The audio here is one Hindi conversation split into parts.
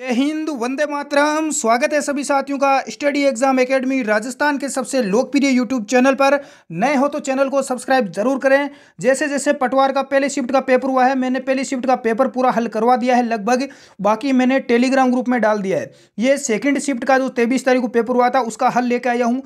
जय हिंद वंदे मातरम स्वागत है सभी साथियों का स्टडी एग्जाम एकेडमी राजस्थान के सबसे लोकप्रिय यूट्यूब चैनल पर नए हो तो चैनल को सब्सक्राइब जरूर करें जैसे जैसे पटवार का पहले शिफ्ट का पेपर हुआ है मैंने पहले शिफ्ट का पेपर पूरा हल करवा दिया है लगभग बाकी मैंने टेलीग्राम ग्रुप में डाल दिया है ये सेकेंड शिफ्ट का जो तेईस तारीख को पेपर हुआ था उसका हल लेके आया हूँ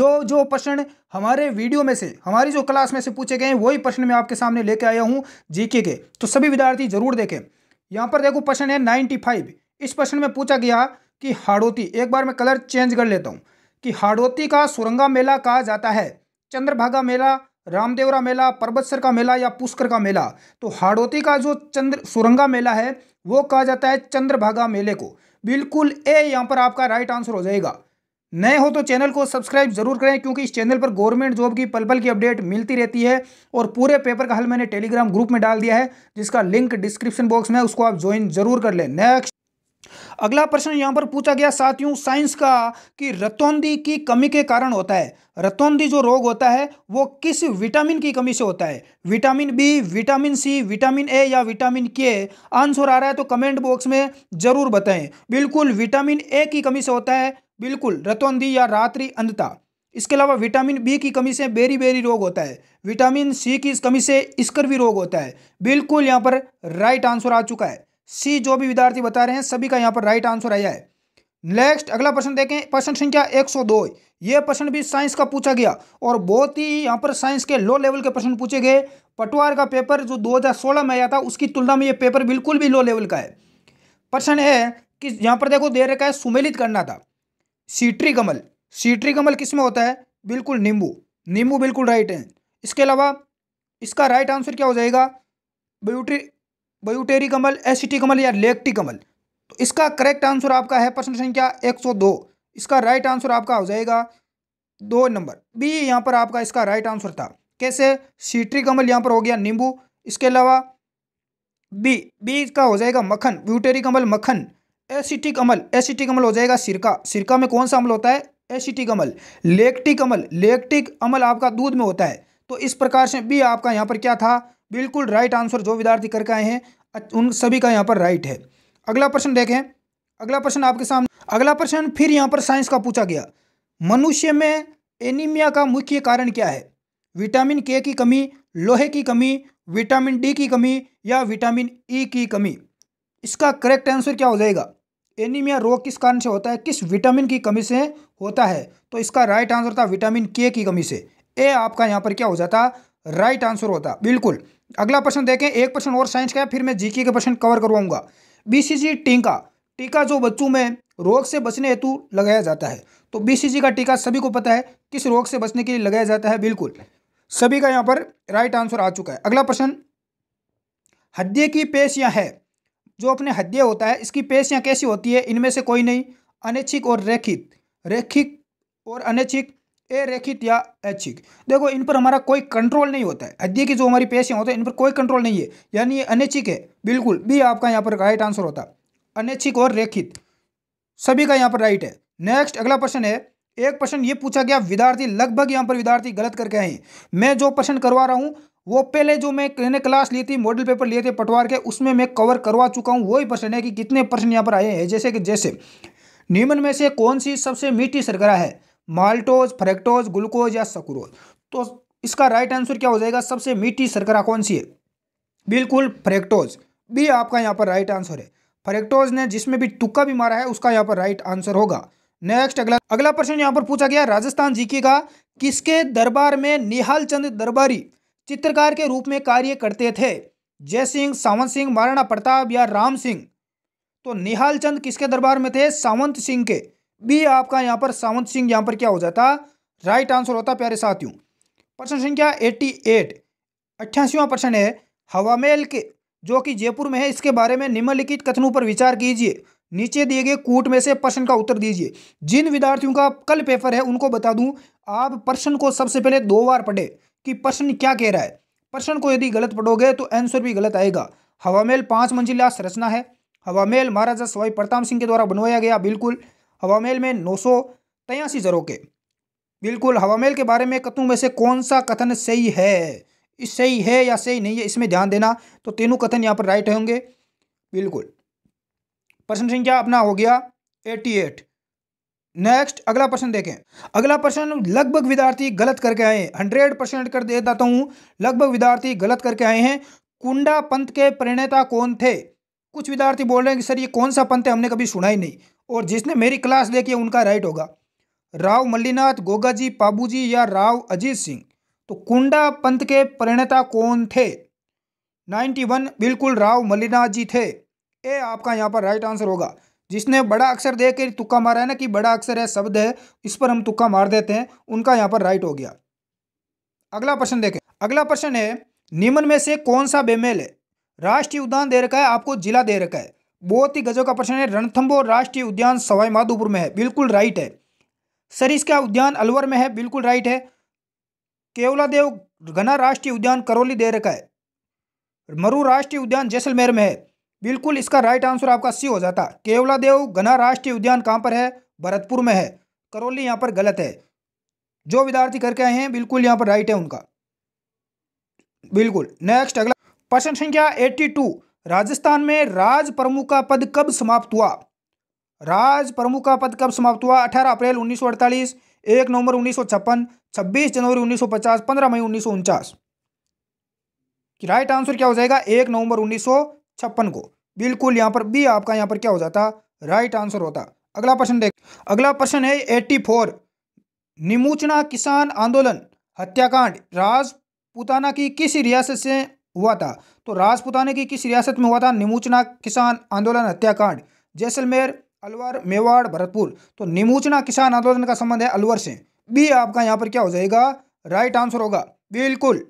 जो जो प्रश्न हमारे वीडियो में से हमारी जो क्लास में से पूछे गए हैं वही प्रश्न मैं आपके सामने लेके आया हूँ जीके के तो सभी विद्यार्थी जरूर देखें यहाँ पर देखो प्रश्न है नाइन्टी फाइव इस प्रश्न में पूछा गया कि हाड़ोती एक बार मैं कलर चेंज कर लेता हूँ कि हाड़ोती का सुरंगा मेला कहा जाता है चंद्रभागा मेला रामदेवरा मेला पर्वतसर का मेला या पुष्कर का मेला तो हाड़ोती का जो चंद्र सुरंगा मेला है वो कहा जाता है चंद्रभागा मेले को बिल्कुल ए यहाँ पर आपका राइट आंसर हो जाएगा नए हो तो चैनल को सब्सक्राइब जरूर करें क्योंकि इस चैनल पर गवर्नमेंट जॉब की पल पल की अपडेट मिलती रहती है और पूरे पेपर का हल मैंने टेलीग्राम ग्रुप में डाल दिया है जिसका लिंक डिस्क्रिप्शन बॉक्स में उसको आप ज्वाइन जरूर कर लें नेक्स्ट अगला प्रश्न यहाँ पर पूछा गया साथियों साइंस का कि रतौंदी की कमी के कारण होता है रतौंदी जो रोग होता है वो किस विटामिन की कमी से होता है vitamin B vitamin C vitamin A या विटामिन के आंसर आ रहा है तो कमेंट बॉक्स में जरूर बताएं बिल्कुल विटामिन ए की कमी से होता है बिल्कुल रतौंदी या रात्रि अंधता इसके अलावा विटामिन बी की कमी से बेरी बेरी रोग होता है विटामिन सी की कमी से इसकर भी रोग होता है बिल्कुल यहाँ पर राइट आंसर आ चुका है सी जो भी विद्यार्थी बता रहे हैं सभी का यहाँ पर राइट आंसर आया है नेक्स्ट अगला प्रश्न देखें प्रश्न संख्या 102 ये प्रश्न भी साइंस का पूछा गया और बहुत ही यहाँ पर साइंस के लो लेवल के प्रश्न पूछे गए पटवार का पेपर जो 2016 में आया था उसकी तुलना में ये पेपर बिल्कुल भी लो लेवल का है प्रश्न है कि यहाँ पर देखो दे रखा है सुमेलित करना था सीट्री कमल सीट्री कमल किस में होता है बिल्कुल नींबू नींबू बिल्कुल राइट है इसके अलावा इसका राइट आंसर क्या हो जाएगा ब्यूटी बयूटेरी कमल एसिटी कमल या लेक्टी कमल तो इसका करेक्ट आंसर आपका है प्रश्न संख्या 102 इसका राइट आंसर आपका हो जाएगा दो नंबर बी यहाँ पर आपका इसका राइट आंसर था कैसे सीट्री कमल यहाँ पर हो गया नींबू इसके अलावा बी बी का हो जाएगा मक्खन ब्यूटेरी कमल मक्खन एसिटिक अमल एसिटिक अमल हो जाएगा सिरका सिरका में कौन सा अमल होता है एसिटिक अमल लेक्टिक अमल लेक्टिक अमल आपका दूध में होता है तो इस प्रकार से बी आपका यहाँ पर क्या था बिल्कुल राइट आंसर जो विद्यार्थी करके आए हैं उन सभी का यहाँ पर राइट है अगला प्रश्न देखें अगला प्रश्न आपके सामने अगला प्रश्न फिर यहाँ पर साइंस का पूछा गया मनुष्य में एनीमिया का मुख्य कारण क्या है विटामिन के की कमी लोहे की कमी विटामिन डी की कमी या विटामिन ई e की कमी इसका करेक्ट आंसर क्या हो जाएगा एनीमिया रोग किस कारण से होता है किस विटामिन की कमी से होता है तो इसका राइट आंसर था विटामिन के की कमी से ए आपका यहाँ पर क्या हो जाता राइट आंसर होता बिल्कुल अगला प्रश्न देखें एक प्रश्न और साइंस का है फिर मैं जीके का प्रश्न कवर करवाऊंगा बीसीजी टीका टीका जो बच्चों में रोग से बचने हेतु लगाया जाता है तो बीसीजी का टीका सभी को पता है किस रोग से बचने के लिए लगाया जाता है बिल्कुल सभी का यहाँ पर राइट आंसर आ चुका है अगला प्रश्न हड्डी की पेशियाँ है जो अपने हड्डी होता है इसकी पेशियाँ कैसी होती है इनमें से कोई नहीं अनैच्छिक और रेखित रेखिक और अनैच्छिक ए रेखित या ऐच्छिक देखो इन पर हमारा कोई कंट्रोल नहीं होता है अध्यय की जो हमारी पेशियाँ होते हैं इन पर कोई कंट्रोल नहीं है यानी ये अनैच्छिक है बिल्कुल बी आपका यहाँ पर राइट आंसर होता अनैच्छिक और रेखित सभी का यहाँ पर राइट है नेक्स्ट अगला प्रश्न है एक प्रश्न ये पूछा गया विद्यार्थी लगभग यहाँ पर विद्यार्थी गलत करके आए मैं जो प्रश्न करवा रहा हूँ वो पहले जो मैंने क्लास ली थी मॉडल पेपर लिए थे पटवार के उसमें मैं कवर करवा चुका हूँ वही प्रश्न है कि कितने प्रश्न यहाँ पर आए हैं जैसे कि जैसे निम्न में से कौन सी सबसे मीठी सरगरा है माल्टोज फ्रेक्टोज ग्लूकोज या सकुरोज तो इसका राइट आंसर क्या हो जाएगा सबसे मीठी शर्करा कौन सी है बिल्कुल फ्रेक्टोज भी आपका यहाँ पर राइट आंसर है फ्रेक्टोज ने जिसमें भी तुक्का भी मारा है उसका यहाँ पर राइट आंसर होगा नेक्स्ट अगला अगला प्रश्न यहाँ पर पूछा गया राजस्थान जीके का किसके दरबार में निहाल चंद दरबारी चित्रकार के रूप में कार्य करते थे जय सिंह सावंत सिंह महाराणा प्रताप या राम सिंह तो निहाल चंद किसके दरबार में थे सावंत सिंह के बी आपका यहाँ पर सावंत सिंह यहाँ पर क्या हो जाता राइट आंसर होता प्यारे साथियों प्रश्न संख्या एट्टी एट अट्ठासीवा प्रश्न है हवामेल के जो कि जयपुर में है इसके बारे में निम्नलिखित कथनों पर विचार कीजिए नीचे दिए गए कूट में से प्रश्न का उत्तर दीजिए जिन विद्यार्थियों का कल पेपर है उनको बता दूं आप प्रश्न को सबसे पहले दो बार पढ़े कि प्रश्न क्या कह रहा है प्रश्न को यदि गलत पढ़ोगे तो आंसर भी गलत आएगा हवामेल पाँच मंजिला संरचना है हवामेल महाराजा सवाई प्रताप सिंह के द्वारा बनवाया गया बिल्कुल हवा मेल में नौ सौ तयासी के बिल्कुल हवा मेल के बारे में कथनों में से कौन सा कथन सही है इस सही है या सही नहीं है इसमें ध्यान देना तो तीनों कथन यहाँ पर राइट होंगे बिल्कुल प्रश्न संख्या अपना हो गया एटी एट नेक्स्ट अगला प्रश्न देखें अगला प्रश्न लगभग विद्यार्थी गलत करके आए हंड्रेड परसेंट कर दे देता हूँ लगभग विद्यार्थी गलत करके आए हैं कुंडा पंथ के प्रणेता कौन थे कुछ विद्यार्थी बोल रहे हैं कि सर ये कौन सा पंथ है हमने कभी सुना ही नहीं और जिसने मेरी क्लास देखी उनका राइट होगा राव मल्लीनाथ गोगाजी पाबूजी या राव अजीत सिंह तो कुंडा पंथ के परिणता कौन थे 91 बिल्कुल राव मल्लीनाथ जी थे ए आपका यहाँ पर राइट आंसर होगा जिसने बड़ा अक्षर दे के तुक्का मारा है ना कि बड़ा अक्षर है शब्द है इस पर हम तुक्का मार देते हैं उनका यहाँ पर राइट हो गया अगला प्रश्न देखें अगला प्रश्न है निम्न में से कौन सा बेमेल है राष्ट्रीय उद्यान दे रखा है आपको जिला दे रखा है बहुत ही गजब का प्रश्न है रणथम्बोर राष्ट्रीय उद्यान सवाई माधोपुर में है बिल्कुल राइट है सर उद्यान अलवर में है बिल्कुल राइट है केवलादेव घना राष्ट्रीय उद्यान करौली दे रखा है मरु राष्ट्रीय उद्यान जैसलमेर में है बिल्कुल इसका राइट आंसर आपका सी हो जाता केवलादेव घना राष्ट्रीय उद्यान कहाँ पर है भरतपुर में है करौली यहाँ पर गलत है जो विद्यार्थी करके आए हैं बिल्कुल यहाँ पर राइट है उनका बिल्कुल नेक्स्ट अगला प्रश्न संख्या एट्टी टू राजस्थान में राज प्रमुख का पद कब समाप्त हुआ राज प्रमुख का पद कब समाप्त हुआ अठारह अप्रैल 1948 एक नवंबर उन्नीस सौ छप्पन छब्बीस जनवरी उन्नीस सौ पचास पंद्रह मई उन्नीस सौ उनचास राइट आंसर क्या हो जाएगा एक नवंबर उन्नीस सौ छप्पन को बिल्कुल यहाँ पर बी आपका यहाँ पर क्या हो जाता राइट आंसर होता अगला प्रश्न देख अगला प्रश्न है एट्टी फोर निमूचना किसान आंदोलन हत्याकांड राजपूताना की किस रियासत से हुआ था तो राजपुताने की किस रियासत में हुआ था निमूचना किसान आंदोलन हत्याकांड जैसलमेर अलवर मेवाड़ भरतपुर तो निमूचना किसान आंदोलन का संबंध है अलवर से बी आपका यहाँ पर क्या हो जाएगा राइट आंसर होगा बिल्कुल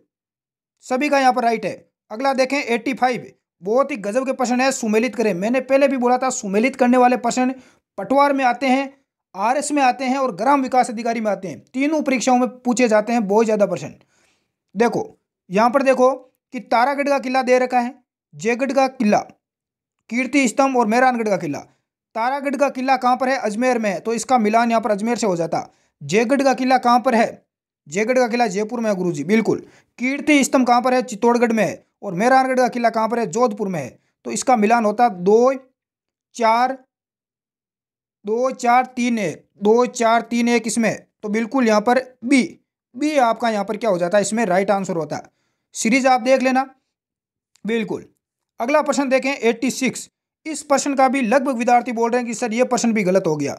सभी का यहाँ पर राइट है अगला देखें एट्टी फाइव बहुत ही गजब के प्रश्न है सुमेलित करें मैंने पहले भी बोला था सुमेलित करने वाले प्रश्न पटवार में आते हैं एस में आते हैं और ग्राम विकास अधिकारी में आते हैं तीनों परीक्षाओं में पूछे जाते हैं बहुत ज़्यादा प्रश्न देखो यहाँ पर देखो कि तारागढ़ का किला दे रखा है जयगढ़ का किला कीर्ति स्तंभ और मेहरानगढ़ का किला तारागढ़ का किला कहाँ पर है अजमेर में तो इसका मिलान यहाँ पर अजमेर से हो जाता जयगढ़ का किला कहाँ पर है जयगढ़ का किला जयपुर में है गुरु जी बिल्कुल कीर्ति स्तंभ कहाँ पर है चित्तौड़गढ़ में है और मेहरानगढ़ का किला कहाँ पर है जोधपुर में है तो इसका मिलान होता दो चार दो चार तीन एक दो चार तीन एक इसमें तो बिल्कुल यहाँ पर बी बी आपका यहाँ पर क्या हो जाता है इसमें राइट आंसर होता है सीरीज आप देख लेना बिल्कुल अगला प्रश्न देखें एट्टी सिक्स इस प्रश्न का भी लगभग विद्यार्थी बोल रहे हैं कि सर ये प्रश्न भी गलत हो गया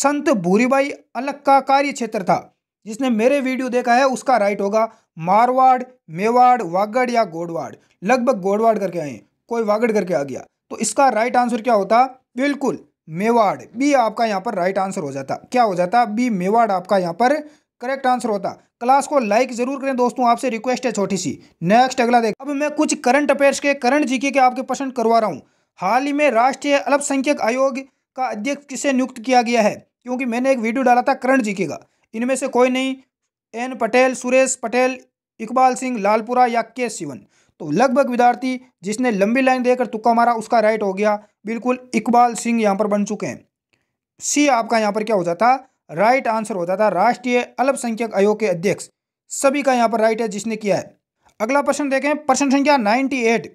संत भूरीबाई अलग का कार्य क्षेत्र था जिसने मेरे वीडियो देखा है उसका राइट होगा मारवाड़ मेवाड़ वागड़ या गोडवाड़ लगभग गोडवाड़ करके आए कोई वागड़ करके आ गया तो इसका राइट आंसर क्या होता बिल्कुल मेवाड़ बी आपका यहाँ पर राइट आंसर हो जाता क्या हो जाता बी मेवाड़ आपका यहाँ पर करेक्ट आंसर होता क्लास को लाइक जरूर करें दोस्तों आपसे रिक्वेस्ट है छोटी सी नेक्स्ट अगला देख अब मैं कुछ करंट अफेयर्स के करंट जीके के आपके पसंद करवा रहा हूँ हाल ही में राष्ट्रीय अल्पसंख्यक आयोग का अध्यक्ष किसे नियुक्त किया गया है क्योंकि मैंने एक वीडियो डाला था करंट जीके का इनमें से कोई नहीं एन पटेल सुरेश पटेल इकबाल सिंह लालपुरा या के सिवन तो लगभग विद्यार्थी जिसने लंबी लाइन देकर तुक्का मारा उसका राइट हो गया बिल्कुल इकबाल सिंह यहाँ पर बन चुके हैं सी आपका यहाँ पर क्या हो जाता राइट आंसर होता था राष्ट्रीय अल्पसंख्यक आयोग के अध्यक्ष सभी का यहाँ पर राइट है जिसने किया है अगला प्रश्न देखें प्रश्न संख्या 98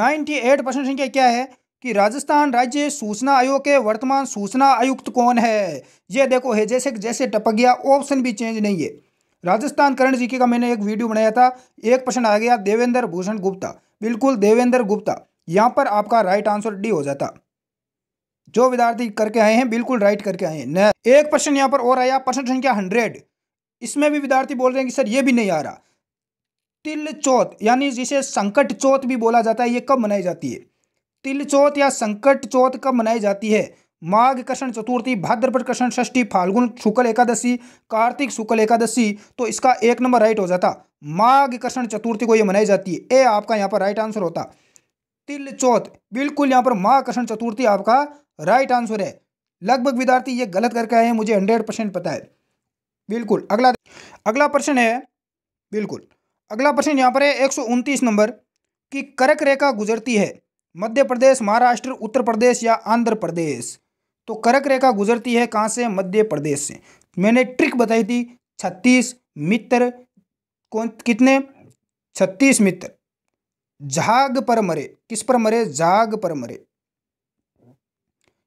98 प्रश्न संख्या क्या है कि राजस्थान राज्य सूचना आयोग के वर्तमान सूचना आयुक्त कौन है ये देखो है जैसे जैसे टपक गया ऑप्शन भी चेंज नहीं है राजस्थान करण जी का मैंने एक वीडियो बनाया था एक प्रश्न आ गया देवेंद्र भूषण गुप्ता बिल्कुल देवेंद्र गुप्ता यहाँ पर आपका राइट आंसर डी हो जाता जो विद्यार्थी करके आए हैं बिल्कुल राइट करके आए हैं एक प्रश्न यहाँ पर और आया प्रश्न संख्या हंड्रेड इसमें भी विद्यार्थी बोल रहे हैं कि सर ये भी नहीं आ रहा तिल चौथ यानी जिसे संकट चौथ भी बोला जाता है ये कब मनाई जाती है तिल चौथ या संकट चौथ कब मनाई जाती है माघ कृष्ण चतुर्थी भाद्रपद कृष्ण षष्ठी फाल्गुन शुक्ल एकादशी कार्तिक शुक्ल एकादशी तो इसका एक नंबर राइट हो जाता माघ कृष्ण चतुर्थी को ये मनाई जाती है ए आपका यहाँ पर राइट आंसर होता तिल चौथ बिल्कुल यहाँ पर माघ कृष्ण चतुर्थी आपका राइट आंसर है लगभग विद्यार्थी ये गलत करके आए हैं मुझे हंड्रेड परसेंट पता है बिल्कुल अगला अगला प्रश्न है बिल्कुल अगला प्रश्न यहाँ पर है एक नंबर कि करक रेखा गुजरती है मध्य प्रदेश महाराष्ट्र उत्तर प्रदेश या आंध्र प्रदेश तो करक रेखा गुजरती है कहाँ से मध्य प्रदेश से मैंने ट्रिक बताई थी छत्तीस मित्र कौन कितने छत्तीस मित्र झाग पर मरे किस पर मरे झाग पर मरे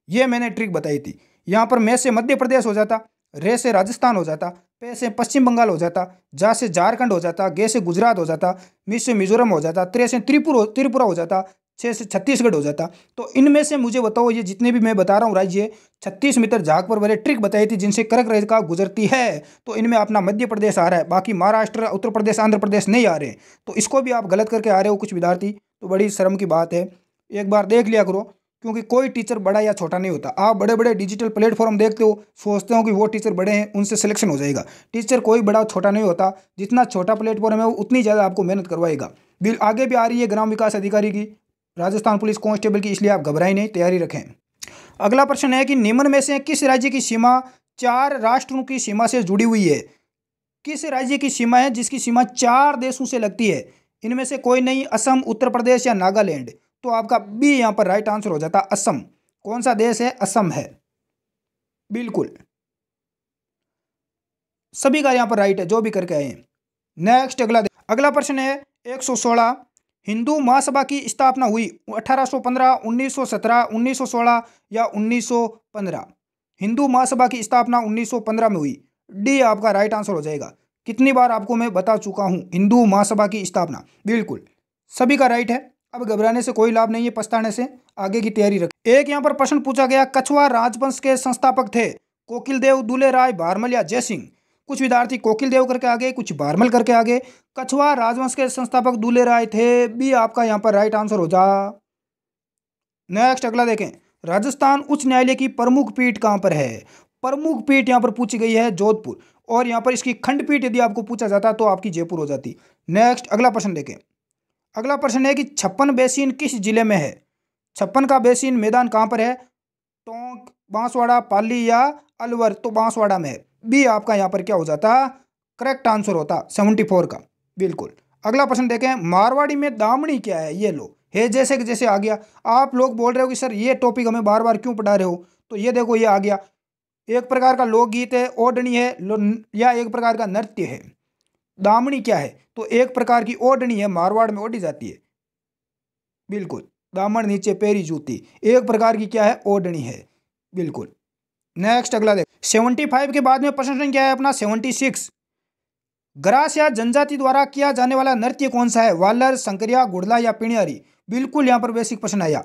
ये मैंने ट्रिक बताई थी यहाँ पर मैं से मध्य प्रदेश हो जाता रे से राजस्थान हो जाता पे से पश्चिम बंगाल हो जाता जा से झारखंड हो जाता गे से गुजरात हो जाता मी से मिजोरम हो जाता त्रे से त्रिपुर त्रिपुरा हो जाता छः से छत्तीसगढ़ हो जाता तो इनमें से मुझे बताओ ये जितने भी मैं बता रहा हूँ राज्य छत्तीस मीटर झाक पर मैंने ट्रिक बताई थी जिनसे कर्क रेखा गुजरती है तो इनमें अपना मध्य प्रदेश आ रहा है बाकी महाराष्ट्र उत्तर प्रदेश आंध्र प्रदेश नहीं आ रहे तो इसको भी आप गलत करके आ रहे हो कुछ विद्यार्थी तो बड़ी शर्म की बात है एक बार देख लिया करो क्योंकि कोई टीचर बड़ा या छोटा नहीं होता आप बड़े बड़े डिजिटल प्लेटफॉर्म देखते हो सोचते हो कि वो टीचर बड़े हैं उनसे सिलेक्शन हो जाएगा टीचर कोई बड़ा छोटा नहीं होता जितना छोटा प्लेटफॉर्म है वो उतनी ज़्यादा आपको मेहनत करवाएगा बिल आगे भी आ रही है ग्राम विकास अधिकारी की राजस्थान पुलिस कांस्टेबल की इसलिए आप घबराई नहीं तैयारी रखें अगला प्रश्न है कि निम्न में से किस राज्य की सीमा चार राष्ट्रों की सीमा से जुड़ी हुई है किस राज्य की सीमा है जिसकी सीमा चार देशों से लगती है इनमें से कोई नहीं असम उत्तर प्रदेश या नागालैंड तो आपका बी यहाँ पर राइट आंसर हो जाता असम कौन सा देश है असम है बिल्कुल सभी का यहाँ पर राइट है जो भी करके आए हैं नेक्स्ट अगला अगला प्रश्न है 116 हिंदू महासभा की स्थापना हुई 1815, 1917, 1916 या 1915 हिंदू महासभा की स्थापना 1915 में हुई डी आपका राइट आंसर हो जाएगा कितनी बार आपको मैं बता चुका हूँ हिंदू महासभा की स्थापना बिल्कुल सभी का राइट है अब घबराने से कोई लाभ नहीं है पछताने से आगे की तैयारी रख एक यहाँ पर प्रश्न पूछा गया कछुआ राजवंश के संस्थापक थे कोकिल देव दूल्हे राय बारमल या जय सिंह कुछ विद्यार्थी कोकिल देव करके आगे कुछ बारमल करके आगे कछुआ राजवंश के संस्थापक दूल्हे राय थे भी आपका यहाँ पर राइट आंसर हो जा नेक्स्ट अगला देखें राजस्थान उच्च न्यायालय की प्रमुख पीठ कहाँ पर है प्रमुख पीठ यहाँ पर पूछी गई है जोधपुर और यहाँ पर इसकी खंडपीठ यदि आपको पूछा जाता तो आपकी जयपुर हो जाती नेक्स्ट अगला प्रश्न देखें अगला प्रश्न है कि छप्पन बेसिन किस जिले में है छप्पन का बेसिन मैदान कहाँ पर है टोंक बांसवाड़ा पाली या अलवर तो बांसवाड़ा में बी आपका यहाँ पर क्या हो जाता करेक्ट आंसर होता सेवेंटी फोर का बिल्कुल अगला प्रश्न देखें मारवाड़ी में दामणी क्या है ये लो हे जैसे कि जैसे आ गया आप लोग बोल रहे हो कि सर ये टॉपिक हमें बार बार क्यों पढ़ा रहे हो तो ये देखो ये आ गया एक प्रकार का लोकगीत है ओडणी है या एक प्रकार का नृत्य है दामनी क्या है तो एक प्रकार की ओढ़नी है मारवाड़ में ओढ़ी जाती है बिल्कुल दामन नीचे पेरी जूती एक प्रकार की क्या है ओढ़नी है बिल्कुल नेक्स्ट अगला देख सेवेंटी फाइव के बाद में प्रश्न क्या है अपना सेवेंटी सिक्स ग्रास या जनजाति द्वारा किया जाने वाला नृत्य कौन सा है वालर संकरिया गुड़ला या पिणियारी बिल्कुल यहाँ पर बेसिक प्रश्न आया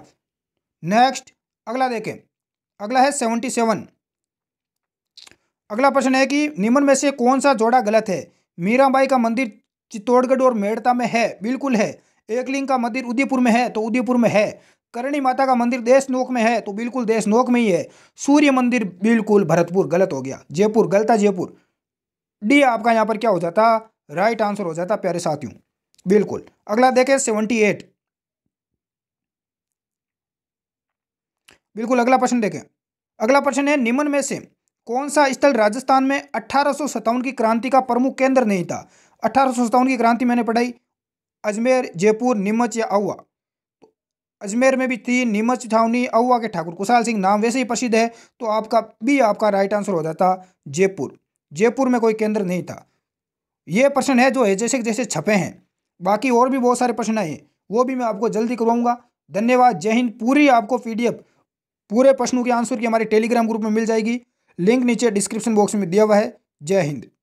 नेक्स्ट अगला देखें अगला है सेवनटी सेवन अगला प्रश्न है कि निम्न में से कौन सा जोड़ा गलत है मीराबाई का मंदिर चित्तौड़गढ़ और मेड़ता में है बिल्कुल है एकलिंग का मंदिर उदयपुर में है तो उदयपुर में है करणी माता का मंदिर देशनोक में है तो बिल्कुल देशनोक में ही है सूर्य मंदिर बिल्कुल भरतपुर गलत हो गया जयपुर गलता जयपुर डी आपका यहाँ पर क्या हो जाता राइट आंसर हो जाता प्यारे साथियों बिल्कुल अगला देखें सेवेंटी एट बिल्कुल अगला प्रश्न देखें अगला प्रश्न है निम्न में से कौन सा स्थल राजस्थान में अठारह की क्रांति का प्रमुख केंद्र नहीं था अठारह की क्रांति मैंने पढ़ाई अजमेर जयपुर नीमच या अहुआ तो अजमेर में भी थी नीमच छावनी अवा के ठाकुर कुशाल सिंह नाम वैसे ही प्रसिद्ध है तो आपका भी आपका राइट आंसर हो जाता जयपुर जयपुर में कोई केंद्र नहीं था ये प्रश्न है जो है जैसे जैसे छपे हैं बाकी और भी बहुत सारे प्रश्न आए हैं वो भी मैं आपको जल्दी करवाऊंगा धन्यवाद जय हिंद पूरी आपको पी पूरे प्रश्नों के आंसर की हमारे टेलीग्राम ग्रुप में मिल जाएगी लिंक नीचे डिस्क्रिप्शन बॉक्स में दिया हुआ है जय हिंद